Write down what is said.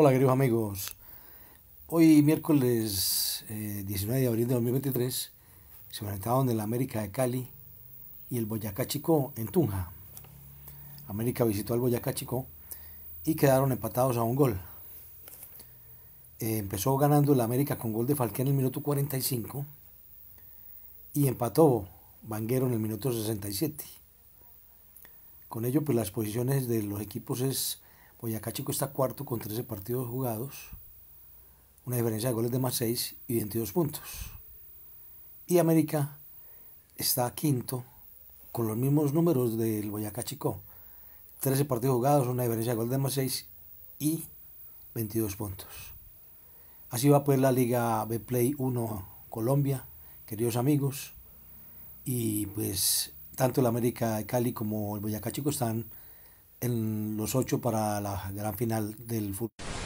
Hola queridos amigos, hoy miércoles 19 eh, de abril de 2023 se enfrentaron en la América de Cali y el Boyacá Chico en Tunja. América visitó al Boyacá Chico y quedaron empatados a un gol. Eh, empezó ganando el América con gol de Falqué en el minuto 45 y empató Vanguero en el minuto 67. Con ello, pues las posiciones de los equipos es Boyacá Chico está cuarto con 13 partidos jugados, una diferencia de goles de más 6 y 22 puntos. Y América está quinto con los mismos números del Boyacá Chico. 13 partidos jugados, una diferencia de goles de más 6 y 22 puntos. Así va a pues, poder la Liga B Play 1 Colombia, queridos amigos. Y pues tanto el América de Cali como el Boyacá Chico están en los ocho para la gran final del fútbol.